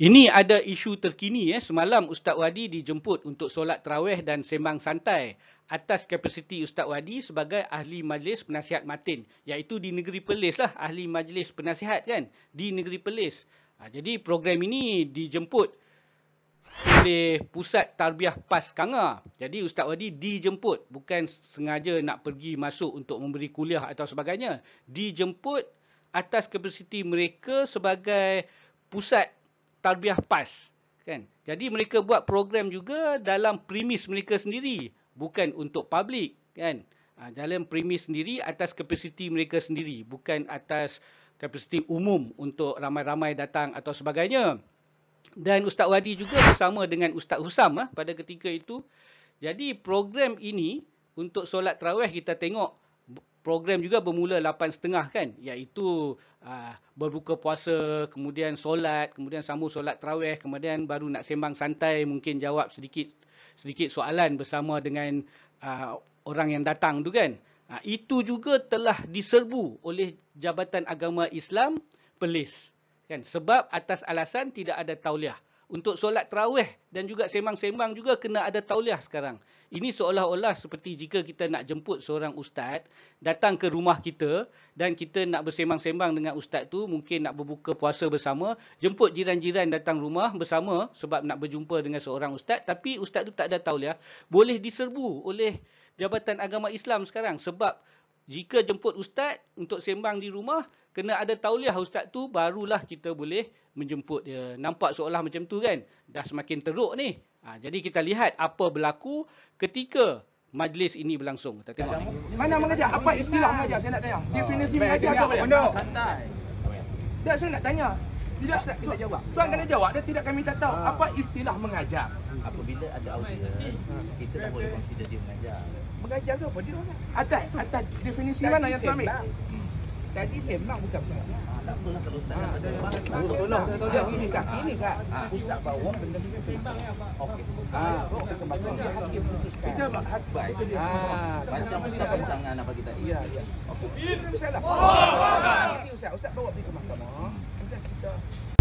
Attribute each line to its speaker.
Speaker 1: Ini ada isu terkini ya. Semalam Ustaz Wadi dijemput untuk solat terawih dan sembang santai atas kapasiti Ustaz Wadi sebagai ahli majlis penasihat matin. Iaitu di negeri Perlis lah. Ahli majlis penasihat kan. Di negeri Perlis. Ha, jadi program ini dijemput oleh Pusat Tarbiah PAS Kanga. Jadi Ustaz Wadi dijemput. Bukan sengaja nak pergi masuk untuk memberi kuliah atau sebagainya. Dijemput atas kapasiti mereka sebagai pusat tarbiah PAS. Kan? Jadi mereka buat program juga dalam premis mereka sendiri. Bukan untuk publik. Kan? Ha, dalam premis sendiri atas kapasiti mereka sendiri. Bukan atas kapasiti umum untuk ramai-ramai datang atau sebagainya. Dan Ustaz Wadi juga bersama dengan Ustaz Husam ha, pada ketika itu. Jadi program ini untuk solat terawih kita tengok program juga bermula 8.30 kan iaitu uh, berbuka puasa kemudian solat kemudian sambung solat terawih kemudian baru nak sembang santai mungkin jawab sedikit sedikit soalan bersama dengan uh, orang yang datang tu kan uh, itu juga telah diserbu oleh Jabatan Agama Islam Perlis kan sebab atas alasan tidak ada tauliah untuk solat terawih dan juga sembang-sembang juga kena ada tauliah sekarang. Ini seolah-olah seperti jika kita nak jemput seorang ustaz datang ke rumah kita dan kita nak bersembang-sembang dengan ustaz tu, mungkin nak berbuka puasa bersama, jemput jiran-jiran datang rumah bersama sebab nak berjumpa dengan seorang ustaz tapi ustaz tu tak ada tauliah, boleh diserbu oleh Jabatan Agama Islam sekarang sebab jika jemput ustaz untuk sembang di rumah, kena ada tauliah ustaz tu, barulah kita boleh menjemput dia. Nampak seolah macam tu kan? Dah semakin teruk ni. Ha, jadi kita lihat apa berlaku ketika majlis ini berlangsung. Kita tengok. Mana mengajar? Apa istilah mengajar? Saya nak tanya. Ah, Definisi mengajar apa boleh? Benda. Tak, saya nak tanya tidak Ustaz kena jawab. Tuan kena jawab dia tidak kami tak tahu ah. apa istilah mengajar. Apabila ada audio, ah, kita tak boleh consider dia mengajar. Mengajar tu apa dia orang? Atas atas definisi mana yang tuan ambil? Hmm. Tadi sembang bukan mengajar. Tak apa lah kalau tak nak Tak apa lah kalau tak nak Tak apa lah kalau tak nak Tak apa lah kalau tak nak Tak apa lah kalau tak nak Tak apa lah kalau tak nak Tak apa lah kalau tak nak Tak apa lah kalau tak nak Tak apa lah kalau tak nak Tak apa lah kalau tak nak